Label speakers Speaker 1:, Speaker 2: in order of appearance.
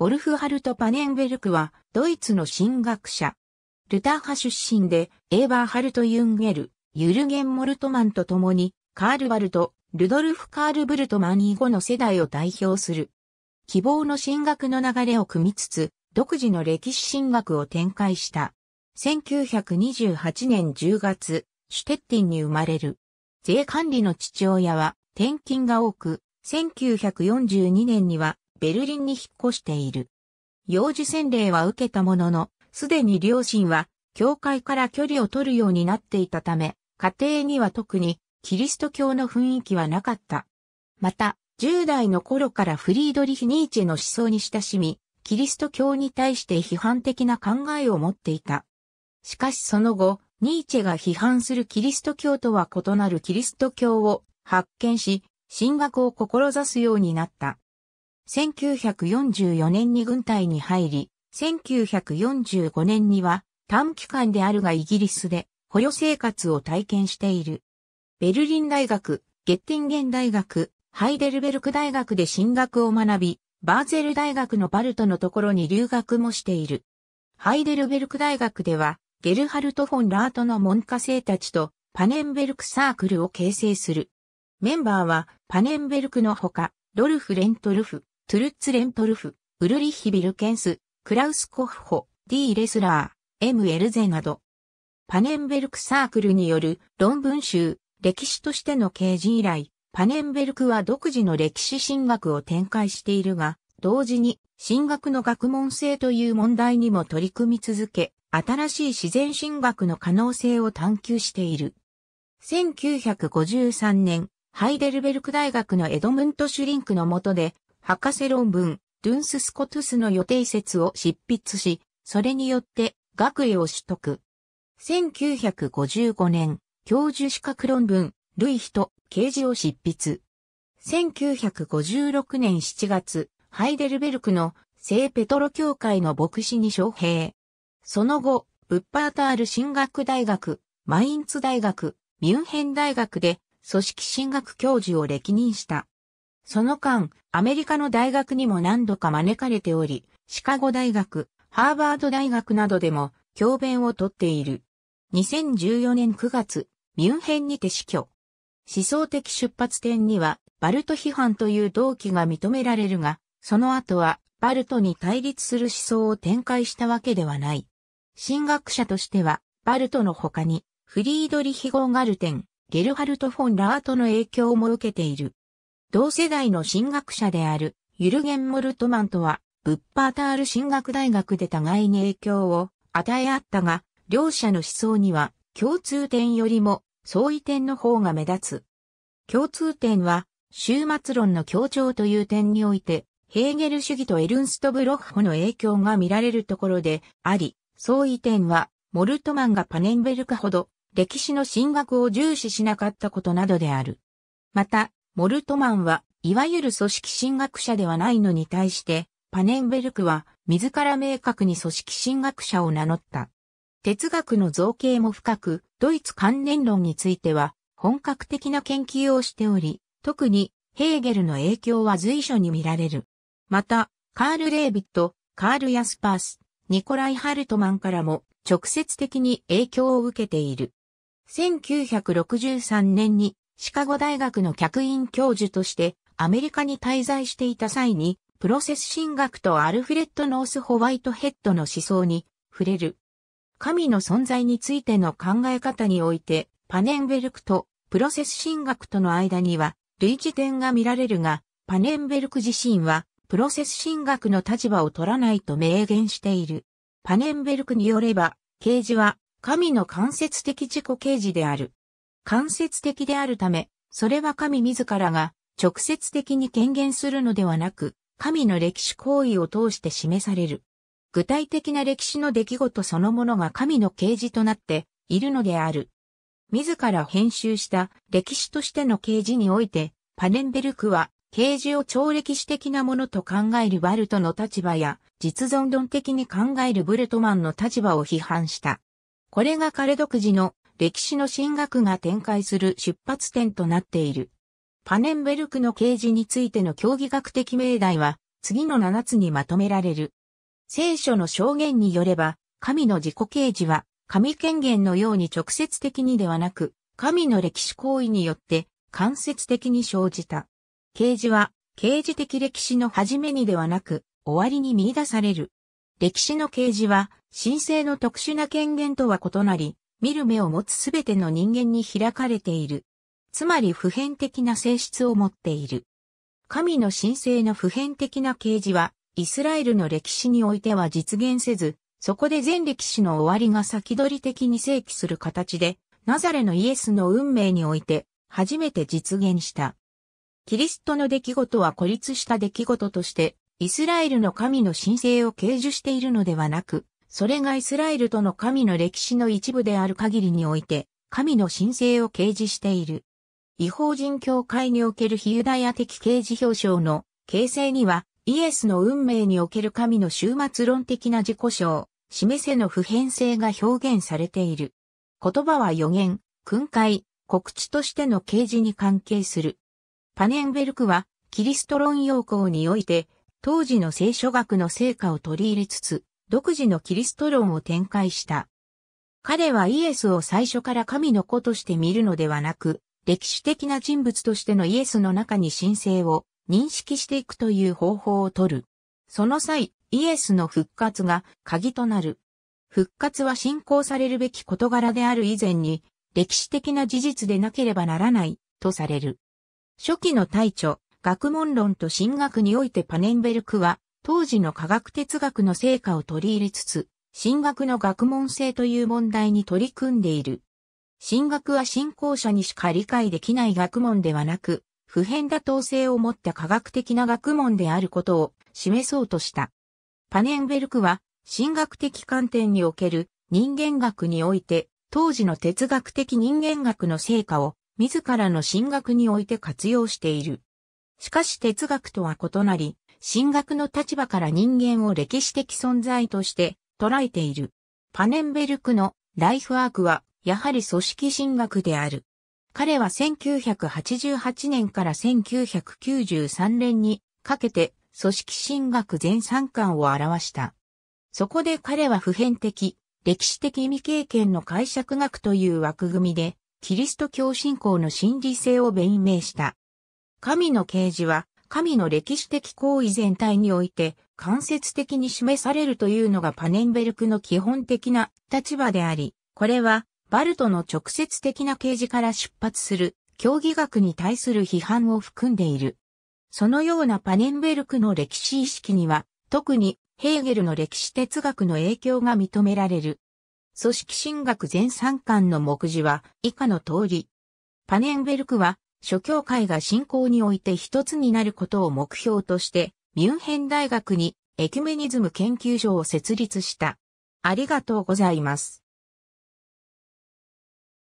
Speaker 1: ボルフハルト・パネンベルクは、ドイツの神学者。ルター派出身で、エーバーハルト・ユンゲル、ユルゲン・モルトマンと共に、カールバルト、ルドルフ・カールブルトマン以後の世代を代表する。希望の神学の流れを組みつつ、独自の歴史神学を展開した。1928年10月、シュテッティンに生まれる。税管理の父親は転勤が多く、1942年にはベルリンに引っ越している。幼児洗礼は受けたものの、すでに両親は、教会から距離を取るようになっていたため、家庭には特に、キリスト教の雰囲気はなかった。また、10代の頃からフリードリヒ・ニーチェの思想に親しみ、キリスト教に対して批判的な考えを持っていた。しかしその後、ニーチェが批判するキリスト教とは異なるキリスト教を発見し、進学を志すようになった。1944年に軍隊に入り、1945年には短期間であるがイギリスで捕虜生活を体験している。ベルリン大学、ゲッティンゲン大学、ハイデルベルク大学で進学を学び、バーゼル大学のバルトのところに留学もしている。ハイデルベルク大学では、ゲルハルト・フォン・ラートの門下生たちとパネンベルクサークルを形成する。メンバーはパネンベルクのほか、ドルフ・レントルフ、トゥルッツ・レントルフ、ウルリッヒ・ビルケンス、クラウス・コッホ、D・ レスラー、M・ エルゼなど、パネンベルクサークルによる論文集、歴史としての刑示以来、パネンベルクは独自の歴史神学を展開しているが、同時に神学の学問性という問題にも取り組み続け、新しい自然神学の可能性を探求している。1953年、ハイデルベルク大学のエドムント・シュリンクの下で、博士論文、ドゥンス・スコトゥスの予定説を執筆し、それによって学位を取得。1955年、教授資格論文、類比と啓示を執筆。1956年7月、ハイデルベルクの聖ペトロ教会の牧師に招聘。その後、ブッパータール進学大学、マインツ大学、ミュンヘン大学で組織進学教授を歴任した。その間、アメリカの大学にも何度か招かれており、シカゴ大学、ハーバード大学などでも教鞭をとっている。2014年9月、ミュンヘンにて死去。思想的出発点には、バルト批判という動機が認められるが、その後は、バルトに対立する思想を展開したわけではない。進学者としては、バルトの他に、フリードリヒ・ゴーガルテン、ゲルハルト・フォン・ラートの影響も受けている。同世代の進学者であるユルゲン・モルトマンとは、ブッパータール進学大学で互いに影響を与え合ったが、両者の思想には共通点よりも相違点の方が目立つ。共通点は、終末論の協調という点において、ヘーゲル主義とエルンスト・ブロッホの影響が見られるところであり、相違点は、モルトマンがパネンベルカほど歴史の進学を重視しなかったことなどである。また、モルトマンは、いわゆる組織進学者ではないのに対して、パネンベルクは、自ら明確に組織進学者を名乗った。哲学の造形も深く、ドイツ関連論については、本格的な研究をしており、特に、ヘーゲルの影響は随所に見られる。また、カール・レービット、カール・ヤスパース、ニコライ・ハルトマンからも直接的に影響を受けている。1963年にシカゴ大学の客員教授としてアメリカに滞在していた際に、プロセス神学とアルフレッド・ノース・ホワイトヘッドの思想に触れる。神の存在についての考え方において、パネンベルクとプロセス神学との間には類似点が見られるが、パネンベルク自身はプロセス神学の立場を取らないと明言している。パネンベルクによれば、啓示は神の間接的自己啓示である。間接的であるため、それは神自らが直接的に権限するのではなく、神の歴史行為を通して示される。具体的な歴史の出来事そのものが神の啓示となっているのである。自ら編集した歴史としての啓示において、パネンベルクは啓示を超歴史的なものと考えるバルトの立場や、実存論的に考えるブルトマンの立場を批判した。これが彼独自の歴史の進学が展開する出発点となっている。パネンベルクの啓示についての教義学的命題は、次の7つにまとめられる。聖書の証言によれば、神の自己啓示は、神権限のように直接的にではなく、神の歴史行為によって間接的に生じた。啓示は、啓示的歴史の始めにではなく、終わりに見出される。歴史の啓示は、神聖の特殊な権限とは異なり、見る目を持つすべての人間に開かれている。つまり普遍的な性質を持っている。神の神聖の普遍的な啓示は、イスラエルの歴史においては実現せず、そこで全歴史の終わりが先取り的に正規する形で、ナザレのイエスの運命において、初めて実現した。キリストの出来事は孤立した出来事として、イスラエルの神の神聖を啓示しているのではなく、それがイスラエルとの神の歴史の一部である限りにおいて、神の神聖を掲示している。違法人教会における非ユダヤ的掲示表彰の形成には、イエスの運命における神の終末論的な自己章、示せの普遍性が表現されている。言葉は予言、訓戒、告知としての掲示に関係する。パネンベルクは、キリスト論要項において、当時の聖書学の成果を取り入れつつ、独自のキリスト論を展開した。彼はイエスを最初から神の子として見るのではなく、歴史的な人物としてのイエスの中に神聖を認識していくという方法をとる。その際、イエスの復活が鍵となる。復活は信仰されるべき事柄である以前に、歴史的な事実でなければならない、とされる。初期の大著、学問論と神学においてパネンベルクは、当時の科学哲学の成果を取り入れつつ、進学の学問性という問題に取り組んでいる。進学は信仰者にしか理解できない学問ではなく、普遍妥当性を持った科学的な学問であることを示そうとした。パネンベルクは、進学的観点における人間学において、当時の哲学的人間学の成果を自らの進学において活用している。しかし哲学とは異なり、神学の立場から人間を歴史的存在として捉えている。パネンベルクのライフワークは、やはり組織神学である。彼は1988年から1993年にかけて組織神学全三巻を表した。そこで彼は普遍的、歴史的未経験の解釈学という枠組みで、キリスト教信仰の真理性を弁明した。神の啓示は、神の歴史的行為全体において間接的に示されるというのがパネンベルクの基本的な立場であり、これはバルトの直接的な啓示から出発する競技学に対する批判を含んでいる。そのようなパネンベルクの歴史意識には、特にヘーゲルの歴史哲学の影響が認められる。組織神学全3巻の目次は以下の通り。パネンベルクは諸教会が信仰において一つになることを目標として、ミュンヘン大学にエキュメニズム研究所を設立した。ありがとうございます。